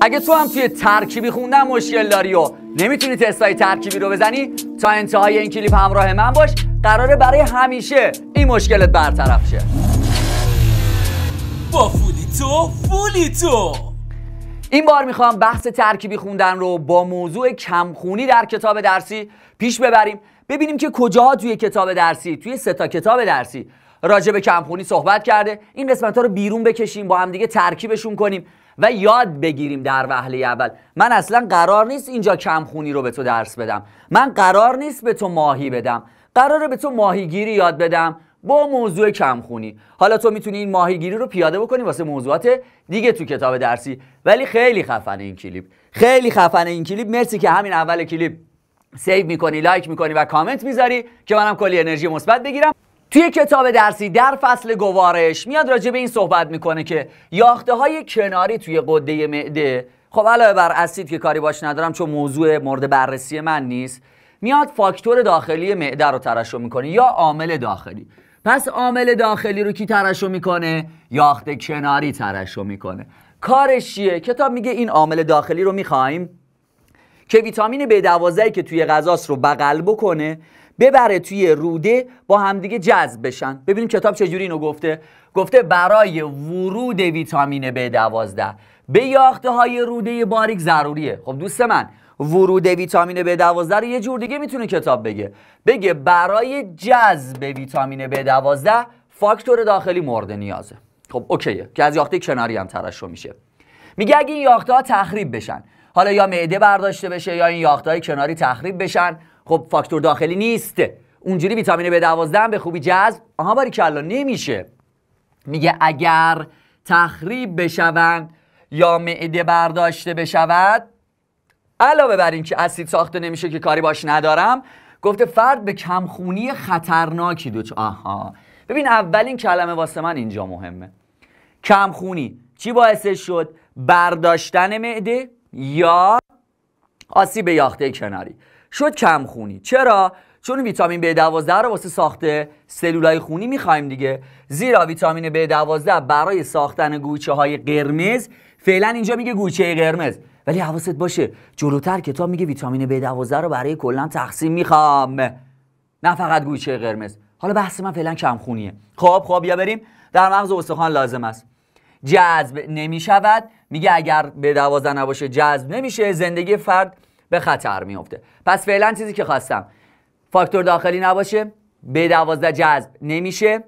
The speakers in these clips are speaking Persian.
اگه تو هم توی ترکیبی خوندن مشکل داری و نمیتونی تستای ترکیبی رو بزنی تا انتهای این کلیپ همراه من باش قراره برای همیشه این مشکلت برطرف شه با فولی تو این بار میخوام بحث ترکیبی خوندن رو با موضوع کمخونی در کتاب درسی پیش ببریم ببینیم که کجاها توی کتاب درسی توی سه تا کتاب درسی راجع به کمخونی صحبت کرده این قسمت ها رو بیرون بکشیم با هم دیگه ترکیبشون کنیم و یاد بگیریم در وهله اول من اصلا قرار نیست اینجا کمخونی رو به تو درس بدم من قرار نیست به تو ماهی بدم قراره به تو ماهیگیری یاد بدم با موضوع کمخونی حالا تو میتونی این ماهیگیری رو پیاده بکنی واسه موضوعات دیگه تو کتاب درسی ولی خیلی خفن این کلیپ خیلی خفن این کلیپ مرسی که همین اول کلیپ سیو میکنی لایک میکنی و کامنت میذاری که منم کلی انرژی مثبت بگیرم توی کتاب درسی در فصل گوارش میاد راجع به این صحبت میکنه که یاخته های کناری توی قده معده خب علاوه بر اسید که کاری باش ندارم چون موضوع مورد بررسی من نیست میاد فاکتور داخلی معده رو ترشح میکنه یا عامل داخلی پس عامل داخلی رو کی ترشح میکنه یاخته کناری ترشح میکنه کارش چیه کتاب میگه این عامل داخلی رو میخوایم که ویتامین B12 که توی غذاست رو بغل بکنه ببره توی روده با همدیگه جذب بشن ببینیم کتاب چجوری اینو گفته گفته برای ورود ویتامین B12 به یاخته های روده باریک ضروریه خب دوست من ورود ویتامین B12 رو یه جور دیگه میتونه کتاب بگه بگه برای جذب ویتامین B12 فاکتور داخلی مورد نیازه خب اوکیه که از یاخته کناری هم ترشح میشه میگه اگه این یاخته ها تخریب بشن حالا یا معده برداشته بشه یا این یاخته های کناری تخریب بشن خب فاکتور داخلی نیست اونجوری ویتامین به 12 به خوبی جذب آها باری الان نمیشه میگه اگر تخریب بشوند یا معده برداشته بشود علاوه بر اینکه اسید ساخته نمیشه که کاری باش ندارم گفته فرد به کمخونی خطرناکی دوچ آها ببین اولین کلمه واسه من اینجا مهمه کمخونی چی باعث شد برداشتن معده یا آسیب یاخته کناری شد خونی چرا چون ویتامین B12 رو واسه ساخت سلولای خونی میخوایم دیگه زیرا ویتامین B12 برای ساختن گوچه های قرمز فعلا اینجا میگه گوچه قرمز ولی حواست باشه جلوتر کتاب میگه ویتامین B12 رو برای کلا تقسیم میخوام نه فقط گوچه قرمز حالا بحث من فعلا خونیه خب خب بیا بریم در مغز استخوان لازم است جذب نمیشود میگه اگر به 12 نباشه جذب نمیشه زندگی فرد به خطر میفته پس فعلا چیزی که خواستم فاکتور داخلی نباشه به دوازده جذب نمیشه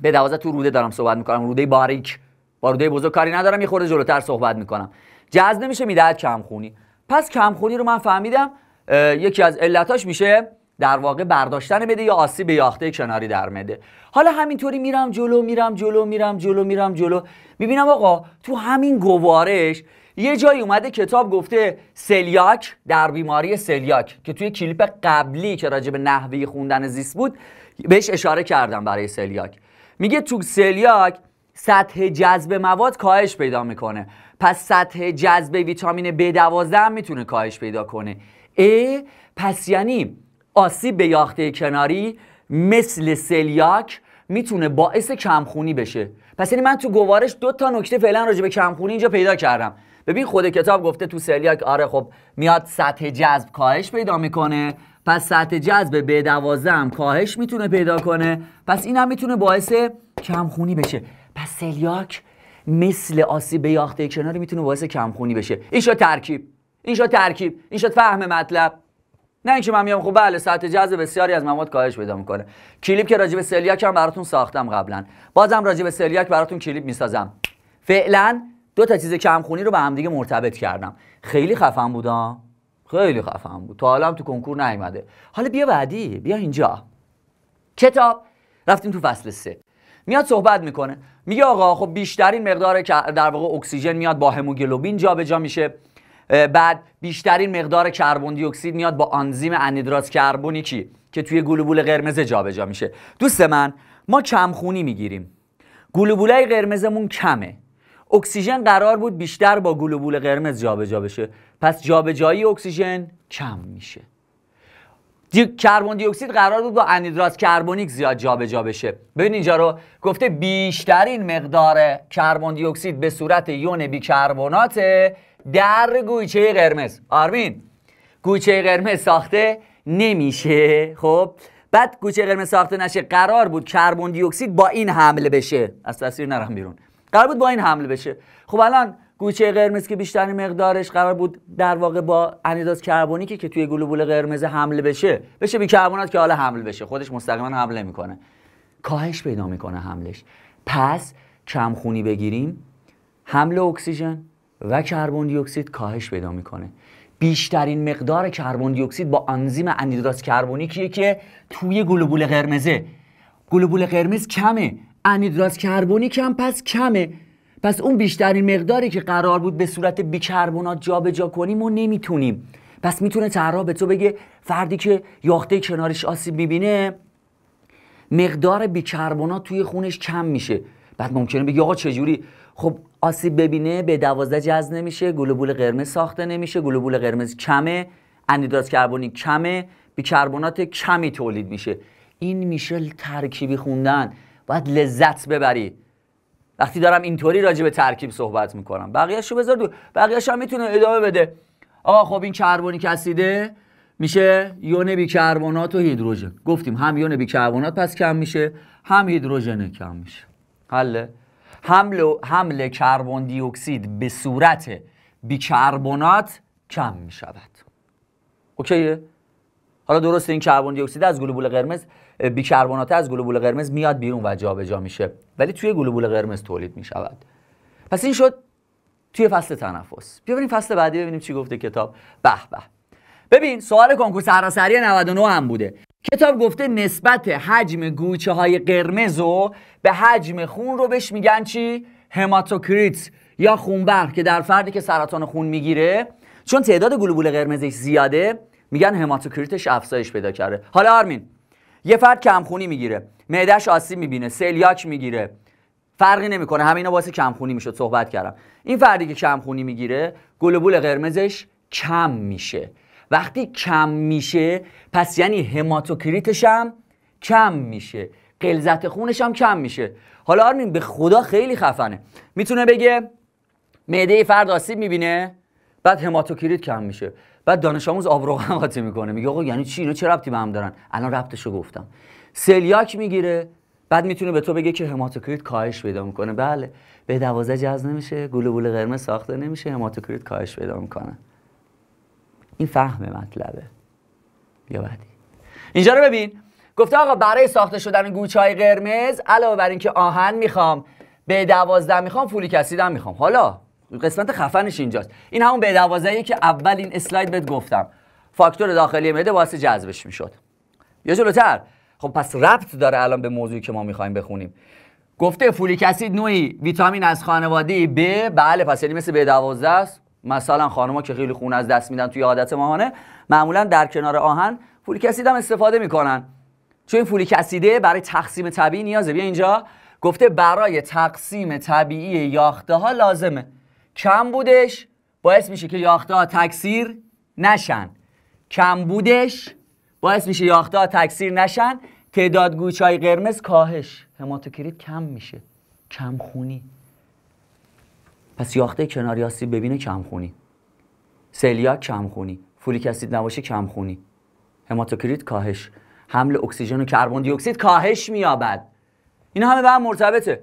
به دوازده تو روده دارم صحبت میکنم روده باریک با روده بزرگ کاری ندارم یه خورده جلوتر صحبت میکنم جذب نمیشه میدهد کمخونی پس کمخونی رو من فهمیدم یکی از علتاش میشه در واقع برداشتن بده یا آسیب به یاخته کناری در مده حالا همینطوری میرم جلو میرم جلو میرم جلو میرم جلو میبینم آقا تو همین گوارش یه جایی اومده کتاب گفته سلیاک در بیماری سلیاک که توی کلیپ قبلی که راجع به نحوه خوندن زیست بود بهش اشاره کردم برای سلیاک میگه تو سلیاک سطح جذب مواد کاهش پیدا میکنه پس سطح جذب ویتامین B12 هم میتونه کاهش پیدا کنه ا پس یعنی آسیب به یاخته کناری مثل سلیاک میتونه باعث کمخونی بشه پس یعنی من تو گوارش دو تا نکته فعلا راجع به کمخونی اینجا پیدا کردم ببین خود کتاب گفته تو سلیاک آره خب میاد سطح جذب کاهش پیدا میکنه پس سطح جذب به دوازه هم کاهش میتونه پیدا کنه پس این هم میتونه باعث کمخونی بشه پس سلیاک مثل آسیب یاخته کناری میتونه باعث کمخونی بشه این شد ترکیب این شد ترکیب این شد فهم مطلب نه اینکه من میام خب بله سطح جذب بسیاری از مواد کاهش پیدا میکنه کلیپ که راجب سلیاک هم براتون ساختم قبلا بازم راجب سلیاک براتون کلیپ میسازم فعلا دو تا چیز کمخونی رو به هم دیگه مرتبط کردم خیلی خفن بودم خیلی خفن بود تا حالا تو کنکور نیومده حالا بیا بعدی بیا اینجا کتاب رفتیم تو فصل سه میاد صحبت میکنه میگه آقا خب بیشترین مقدار در واقع اکسیژن میاد با هموگلوبین جابجا میشه بعد بیشترین مقدار کربن دی اکسید میاد با آنزیم انیدراز کی که توی گلوبول قرمز جابجا میشه دوست من ما خونی میگیریم گلوبولای قرمزمون کمه اکسیژن قرار بود بیشتر با گلوبول قرمز جابجا بشه پس جابجایی اکسیژن کم میشه دی... کربن دی اکسید قرار بود با انیدراز کربونیک زیاد جابجا بشه ببین اینجا رو گفته بیشترین مقدار کربون دی اکسید به صورت یون بیکربنات در گویچه قرمز آرمین گوچه قرمز ساخته نمیشه خب بعد گوچه قرمز ساخته نشه قرار بود کربون دی اکسید با این حمله بشه از تصویر نرم بیرون قرار بود با این حمله بشه خب الان گوچه قرمز که بیشترین مقدارش قرار بود در واقع با انیداز کربونیکی که توی گلوبول قرمز حمله بشه بشه بیکربنات که حالا حمل بشه خودش مستقیما حمله میکنه کاهش پیدا میکنه حملش پس کم خونی بگیریم حمل اکسیژن و کربن دی اکسید کاهش پیدا میکنه بیشترین مقدار کربن دی اکسید با آنزیم انیداز کربونیکیه که توی گلوبول قرمزه گلوبول قرمز کمه انیدرات کربونیک کم پس کمه پس اون بیشترین مقداری که قرار بود به صورت بیکربنات جابجا کنیم و نمیتونیم پس میتونه طراح به تو بگه فردی که یاخته کنارش آسیب میبینه مقدار بیکربونات توی خونش کم میشه بعد ممکنه بگه آقا چجوری خب آسیب ببینه به دوازده جز نمیشه گلوبول قرمز ساخته نمیشه گلوبول قرمز کمه انیدرات کربونی کمه بیکربونات کمی تولید میشه این میشه ترکیبی خوندن باید لذت ببری وقتی دارم اینطوری راجع به ترکیب صحبت میکنم رو بذار دو بقیهش هم میتونه ادامه بده آقا خب این کربونی کسیده میشه یون بیکربونات و هیدروژن گفتیم هم یون بیکربنات پس کم میشه هم هیدروژن کم میشه حله حمل حمل کربن دی اکسید به صورت بیکربنات کم میشود اوکیه حالا درسته این کربن دی اکسید از گلوبول قرمز بیکربنات از گلوبول قرمز میاد بیرون و جابجا میشه ولی توی گلوبول قرمز تولید میشود پس این شد توی فصل تنفس بیا ببینیم فصل بعدی ببینیم چی گفته کتاب به به ببین سوال کنکور سراسری 99 هم بوده کتاب گفته نسبت حجم گوچه های قرمز و به حجم خون رو بهش میگن چی هماتوکریت یا خونبر که در فردی که سرطان خون میگیره چون تعداد گلوبول قرمزش زیاده میگن هماتوکریتش افزایش پیدا کرده حالا آرمین یه فرد کمخونی میگیره معدهش آسیب میبینه سلیاک میگیره فرقی نمیکنه همینا واسه کم کمخونی میشد صحبت کردم این فردی که کمخونی میگیره گلوبول قرمزش کم میشه وقتی کم میشه پس یعنی هماتوکریتش هم کم میشه قلزت خونش هم کم میشه حالا آرمین به خدا خیلی خفنه میتونه بگه معده فرد آسیب میبینه بعد هماتوکریت کم میشه بعد دانش آموز آبروغم قاطی میکنه میگه آقا یعنی چی اینا چه ربطی به هم دارن الان ربطشو گفتم سلیاک میگیره بعد میتونه به تو بگه که هماتوکریت کاهش پیدا میکنه بله به دوازه جذب نمیشه گلوبول قرمز ساخته نمیشه هماتوکریت کاهش پیدا میکنه این فهم مطلبه یا بعدی اینجا رو ببین گفته آقا برای ساخته شدن گوچه های قرمز علاوه بر اینکه آهن میخوام به دوازده میخوام فولیک اسید میخوام حالا قسمت خفنش اینجاست این همون به دوازه که اول این اسلاید بهت گفتم فاکتور داخلی معده باعث جذبش میشد یا جلوتر خب پس ربط داره الان به موضوعی که ما میخوایم بخونیم گفته فولیک اسید نوعی ویتامین از خانواده ب بله پس یعنی مثل به 12 است مثلا خانما که خیلی خون از دست میدن توی عادت ماهانه معمولا در کنار آهن فولیک اسید هم استفاده میکنن چون فولیک اسیده برای تقسیم طبیعی نیازه بیا اینجا گفته برای تقسیم طبیعی یاخته ها لازمه کم بودش باعث میشه که یاخته ها تکثیر نشن کم بودش باعث میشه یاخته ها تکثیر نشن تعداد گوچه های قرمز کاهش هماتوکریت کم میشه کم خونی پس یاخته کناری آسیب ببینه کم خونی سلیا کم خونی فولیک اسید نباشه کم خونی هماتوکریت کاهش حمل اکسیژن و کربون دی اکسید کاهش مییابد این همه به هم مرتبطه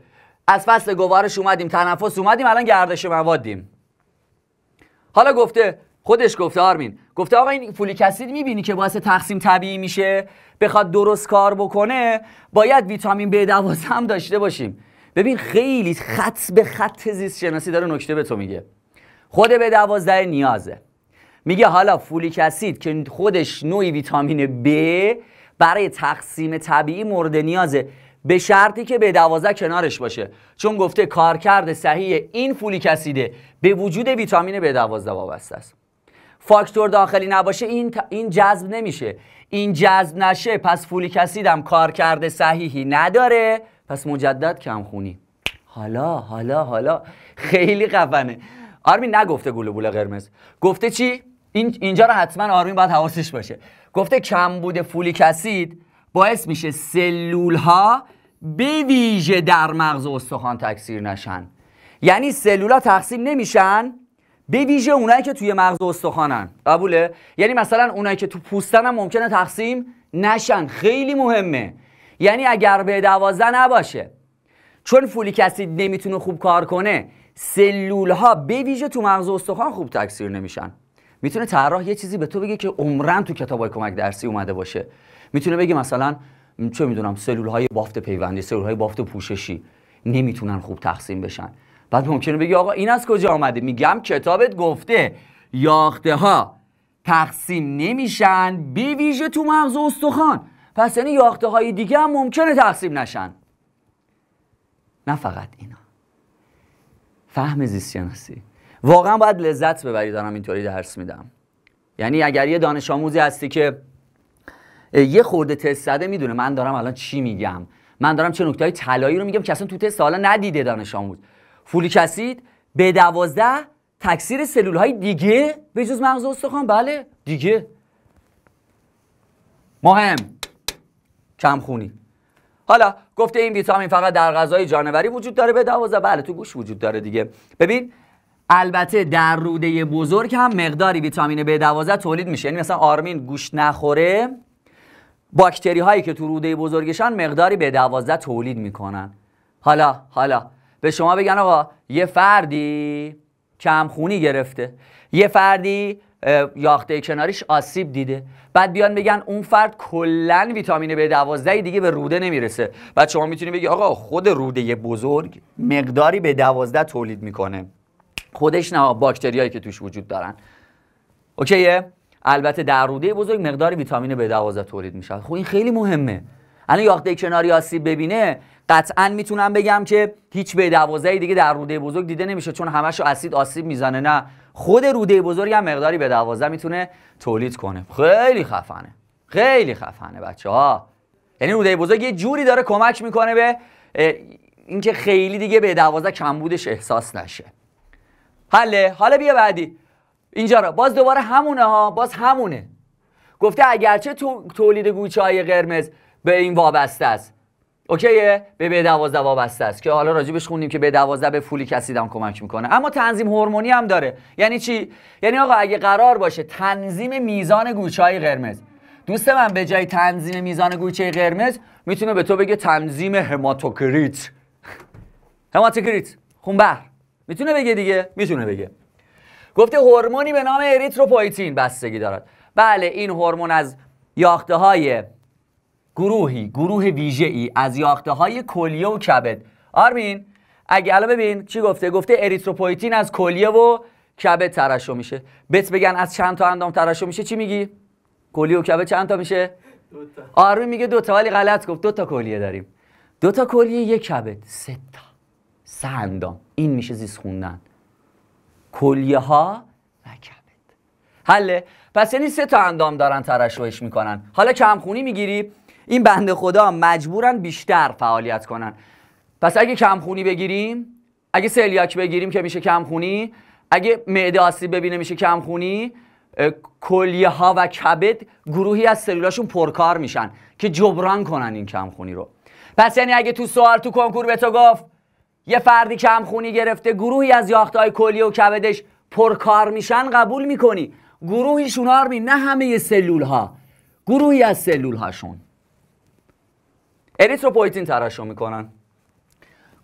از فصل گوارش اومدیم تنفس اومدیم الان گردش موادیم حالا گفته خودش گفته آرمین گفته آقا این فولیکاسید میبینی که باعث تقسیم طبیعی میشه بخواد درست کار بکنه باید ویتامین B12 هم داشته باشیم ببین خیلی خط به خط زیست شناسی داره نکته به تو میگه خود به 12 نیازه میگه حالا فولیک که خودش نوعی ویتامین B برای تقسیم طبیعی مورد نیازه به شرطی که به کنارش باشه چون گفته کارکرد صحیح این فولیک اسیده به وجود ویتامین به دوازده وابسته است فاکتور داخلی نباشه این, این جذب نمیشه این جذب نشه پس فولیک اسید کارکرد صحیحی نداره پس مجدد خونی حالا حالا حالا خیلی قفنه آرمین نگفته گلوبول قرمز گفته چی اینجا رو حتما آرمین باید حواسش باشه گفته کمبود فولیک اسید باعث میشه سلول ها به ویژه در مغز استخوان تکثیر نشن یعنی سلول ها تقسیم نمیشن به ویژه اونایی که توی مغز استخوانن قبوله یعنی مثلا اونایی که تو پوستن هم ممکنه تقسیم نشن خیلی مهمه یعنی اگر به دوازده نباشه چون فولیک اسید نمیتونه خوب کار کنه سلول ها به ویژه تو مغز استخوان خوب تکثیر نمیشن میتونه طراح یه چیزی به تو بگه که عمرن تو کتابای کمک درسی اومده باشه میتونه بگی مثلا چه میدونم سلول های بافت پیوندی سلول های بافت پوششی نمیتونن خوب تقسیم بشن بعد ممکنه بگی آقا این از کجا آمده میگم کتابت گفته یاخته ها تقسیم نمیشن بی ویژه تو مغز و استخوان پس یعنی یاخته های دیگه هم ممکنه تقسیم نشن نه فقط اینا فهم زیستشناسی واقعا باید لذت ببری دارم اینطوری درس میدم یعنی اگر یه دانش آموزی هستی که یه خورده تست زده میدونه من دارم الان چی میگم من دارم چه نکته های طلایی رو میگم که اصلا تو تست حالا ندیده دانش آموز فولیک اسید به دوازده تکثیر سلول های دیگه به جز مغز استخوان بله دیگه مهم کم خونی حالا گفته این ویتامین فقط در غذای جانوری وجود داره به دوازده بله تو گوش وجود داره دیگه ببین البته در روده بزرگ هم مقداری ویتامین به دوازده تولید میشه یعنی مثلا آرمین گوش نخوره باکتری هایی که تو روده بزرگشان مقداری به دوازده تولید میکنن حالا حالا به شما بگن آقا یه فردی کمخونی گرفته یه فردی یاخته کناریش آسیب دیده بعد بیان بگن اون فرد کلا ویتامین به دوازده دیگه به روده نمیرسه بعد شما میتونی بگی آقا خود روده بزرگ مقداری به دوازده تولید میکنه خودش نه باکتریایی که توش وجود دارن اوکیه البته در روده بزرگ مقدار ویتامین B12 تولید میشه خب این خیلی مهمه الان یاخته کناری آسیب ببینه قطعا میتونم بگم که هیچ به دوازه دیگه در روده بزرگ دیده نمیشه چون همش اسید آسیب میزنه نه خود روده بزرگ هم مقداری به دوازه میتونه تولید کنه خیلی خفنه خیلی خفنه بچه ها یعنی روده بزرگ یه جوری داره کمک میکنه به اینکه خیلی دیگه به دوازه کمبودش احساس نشه حله حالا بیا بعدی اینجا را باز دوباره همونه ها باز همونه گفته اگرچه تو... تولید گوچه های قرمز به این وابسته است اوکیه به به دوازده وابسته است که حالا راجبش خوندیم که به دوازده به فولی کسیدم کمک میکنه اما تنظیم هورمونی هم داره یعنی چی یعنی آقا اگه قرار باشه تنظیم میزان گوچه های قرمز دوست من به جای تنظیم میزان گوچه قرمز میتونه به تو بگه تنظیم هماتوکریت هماتوکریت خونبر میتونه بگه دیگه میتونه بگه گفته هورمونی به نام اریتروپویتین بستگی دارد بله این هورمون از یاخته های گروهی گروه ویژه ای از یاخته های کلیه و کبد آرمین اگه الان ببین چی گفته گفته اریتروپویتین از کلیه و کبد ترشح میشه بت بگن از چند تا اندام ترشح میشه چی میگی کلیه و کبد چند تا میشه تا. آرمین میگه دوتا ولی غلط گفت دوتا کلیه داریم دوتا کلیه یک کبد سه تا سه اندام این میشه زیست خوندن کلیه ها و کبد حله پس یعنی سه تا اندام دارن ترشوهش میکنن حالا کمخونی میگیری این بنده خدا مجبورن بیشتر فعالیت کنن پس اگه کمخونی بگیریم اگه سلیاک بگیریم که میشه کمخونی اگه معده آسیب ببینه میشه کمخونی کلیه ها و کبد گروهی از سلولاشون پرکار میشن که جبران کنن این کمخونی رو پس یعنی اگه تو سوال تو کنکور به تو گفت یه فردی که خونی گرفته گروهی از یاختهای کلی و کبدش پرکار میشن قبول میکنی گروهی شونا نه همه سلول ها گروهی از سلول هاشون اریتروپویتین تراشو میکنن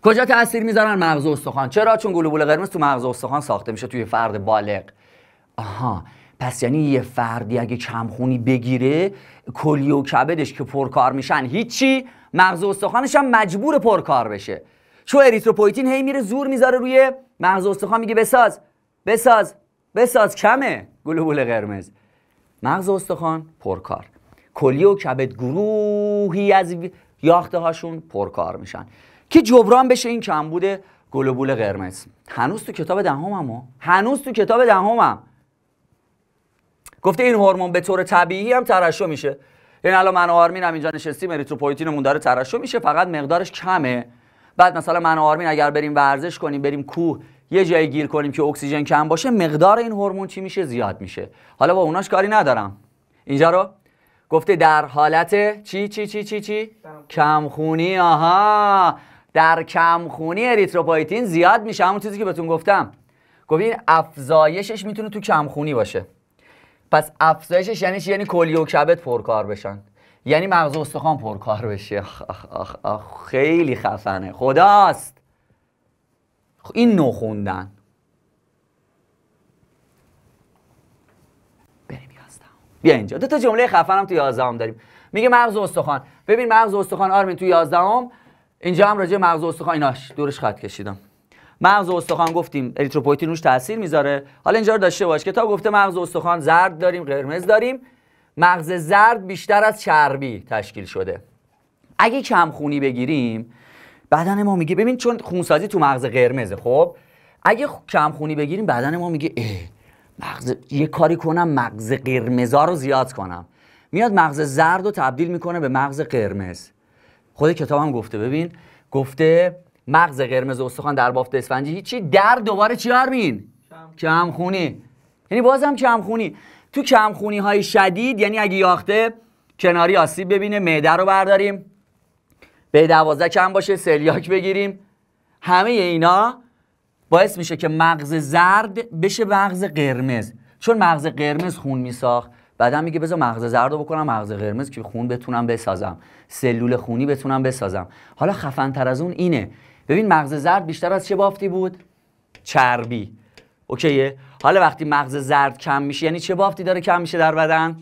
کجا تاثیر میذارن مغز استخوان چرا چون گلوبول قرمز تو مغز استخوان ساخته میشه توی فرد بالغ آها پس یعنی یه فردی اگه کمخونی بگیره کلیه و کبدش که پرکار میشن هیچی مغز استخوانش هم مجبور پرکار بشه چون اریتروپویتین هی میره زور میذاره روی مغز استخوان میگه بساز بساز بساز کمه گلوبول قرمز مغز استخوان پرکار کلیه و کبد گروهی از یاخته هاشون پرکار میشن که جبران بشه این کمبود گلوبول قرمز هنوز تو کتاب دهمم ده هنوز تو کتاب دهمم ده گفته این هورمون به طور طبیعی هم ترشح میشه یعنی الان من و آرمین هم اینجا نشستیم اریتروپویتینمون داره ترشح میشه فقط مقدارش کمه بعد مثلا من و آرمین اگر بریم ورزش کنیم بریم کوه یه جایی گیر کنیم که اکسیژن کم باشه مقدار این هورمون چی میشه زیاد میشه حالا با اوناش کاری ندارم اینجا رو گفته در حالت چی چی چی چی چی کمخونی آها در کمخونی اریتروپایتین زیاد میشه همون چیزی که بهتون گفتم گفتین افزایشش میتونه تو کمخونی باشه پس افزایشش یعنی چی یعنی کلیه و کبد پرکار بشن یعنی مغز استخوان پرکار بشه آخ خیلی خفنه خداست خب، این نو خوندن بیا اینجا دو تا جمله خفنم تو یازدهم داریم میگه مغز استخوان ببین مغز استخوان آرمین تو یازدهم اینجا هم راجع مغز استخوان ایناش دورش خط کشیدم مغز استخوان گفتیم اریتروپویتین روش تاثیر میذاره حالا اینجا رو داشته باش که تا گفته مغز استخوان زرد داریم قرمز داریم مغز زرد بیشتر از چربی تشکیل شده اگه کم خونی بگیریم بدن ما میگه ببین چون خونسازی تو مغز قرمزه خب اگه کم خونی بگیریم بدن ما میگه اه مغز یه کاری کنم مغز قرمزا رو زیاد کنم میاد مغز زرد رو تبدیل میکنه به مغز قرمز خود کتابم گفته ببین گفته مغز قرمز استخوان در بافت اسفنجی هیچی در دوباره چی آرمین کم خونی یعنی بازم کم خونی تو کمخونی های شدید یعنی اگه یاخته کناری آسیب ببینه معده رو برداریم به دوازده کم باشه سلیاک بگیریم همه اینا باعث میشه که مغز زرد بشه مغز قرمز چون مغز قرمز خون میساخت بعد میگه بذار مغز زرد رو بکنم مغز قرمز که خون بتونم بسازم سلول خونی بتونم بسازم حالا خفن تر از اون اینه ببین مغز زرد بیشتر از چه بافتی بود چربی اوکیه حالا وقتی مغز زرد کم میشه یعنی چه بافتی داره کم میشه در بدن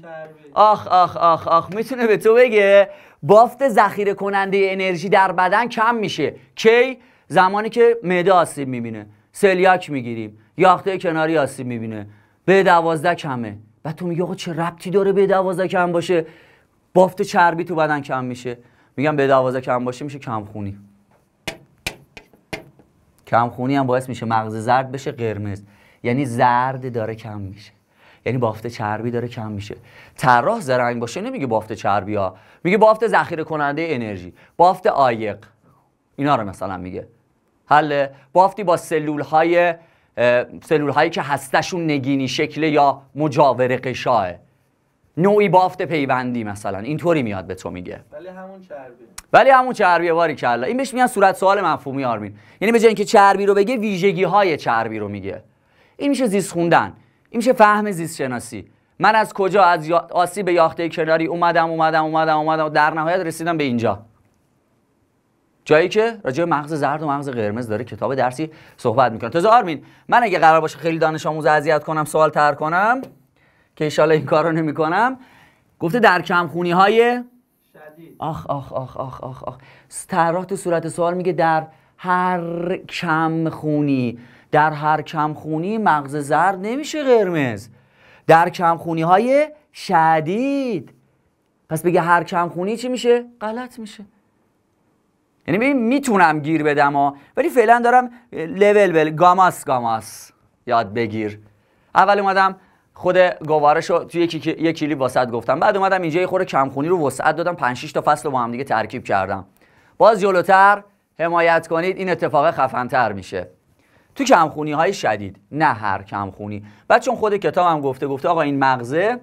آخ آخ آخ آخ میتونه به تو بگه بافت ذخیره کننده انرژی در بدن کم میشه کی زمانی که معده آسیب میبینه سلیاک میگیریم یاخته کناری آسیب میبینه به دوازده کمه و تو میگی آقا چه ربطی داره به دوازده کم باشه بافت چربی تو بدن کم میشه میگم به دوازده کم باشه میشه کم خونی کم خونی هم باعث میشه مغز زرد بشه قرمز یعنی زرد داره کم میشه یعنی بافت چربی داره کم میشه طراح زرنگ باشه نمیگه بافت چربی ها میگه بافت ذخیره کننده انرژی بافت عایق اینا رو مثلا میگه حل بافتی با سلول های سلول هایی که هستشون نگینی شکله یا مجاوره قشاه نوعی بافت پیوندی مثلا اینطوری میاد به تو میگه ولی همون چربی ولی همون چربیه واری کلا این بهش میگن صورت سوال مفهومی آرمین یعنی به جای اینکه چربی رو بگه ویژگی های چربی رو میگه این میشه زیست خوندن این میشه فهم زیست شناسی من از کجا از آسیب یاخته کناری اومدم اومدم اومدم اومدم در نهایت رسیدم به اینجا جایی که راجع مغز زرد و مغز قرمز داره کتاب درسی صحبت میکنه تازه آرمین من اگه قرار باشه خیلی دانش آموز اذیت کنم سوال تر کنم که ان این کارو نمیکنم گفته در خونی های شدید آخ آخ آخ آخ آخ آخ تو صورت سوال میگه در هر خونی. در هر کمخونی مغز زرد نمیشه قرمز در کمخونی های شدید پس بگه هر کمخونی چی میشه؟ غلط میشه یعنی ببین میتونم گیر بدم ها ولی فعلا دارم لول بل گاماس گاماس یاد بگیر اول اومدم خود گوارش رو توی یک کلیپ واسط گفتم بعد اومدم اینجا یه خورده کمخونی رو وسعت دادم 5 تا فصل با هم دیگه ترکیب کردم باز جلوتر حمایت کنید این اتفاق خفنتر میشه تو کمخونی های شدید نه هر کمخونی بعد چون خود کتاب هم گفته گفته آقا این مغزه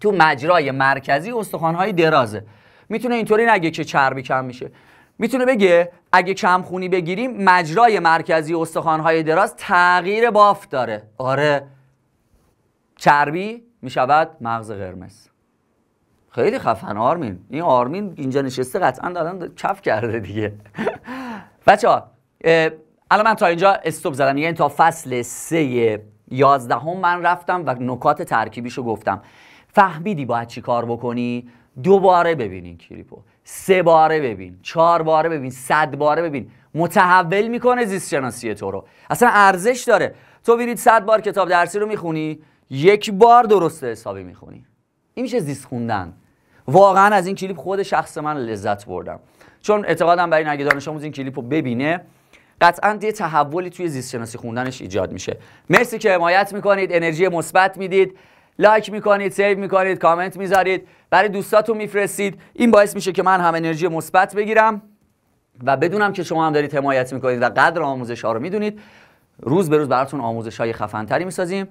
تو مجرای مرکزی های درازه میتونه اینطوری نگه که چربی کم میشه میتونه بگه اگه کمخونی بگیریم مجرای مرکزی های دراز تغییر بافت داره آره چربی میشود مغز قرمز خیلی خفن آرمین این آرمین اینجا نشسته قطعا دادن کف کرده دیگه بچه الان من تا اینجا استوب زدم یعنی تا فصل سه یازدهم من رفتم و نکات ترکیبیشو گفتم فهمیدی باید چی کار بکنی دوباره ببینین کلیپو سه باره ببین چهار باره ببین صد باره ببین متحول میکنه زیست شناسی تو رو اصلا ارزش داره تو بیرید صد بار کتاب درسی رو میخونی یک بار درست حسابی میخونی این میشه زیست خوندن واقعا از این کلیپ خود شخص من لذت بردم چون اعتقادم برای اگه دانش آموز این کلیپ رو ببینه قطعا یه تحولی توی زیست شناسی خوندنش ایجاد میشه مرسی که حمایت میکنید انرژی مثبت میدید لایک میکنید سیو میکنید کامنت میذارید برای دوستاتون میفرستید این باعث میشه که من هم انرژی مثبت بگیرم و بدونم که شما هم دارید حمایت میکنید و قدر آموزش ها رو میدونید روز به روز براتون آموزش های خفن تری میسازیم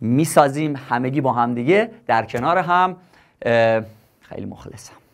میسازیم همگی با همدیگه در کنار هم خیلی مخلصم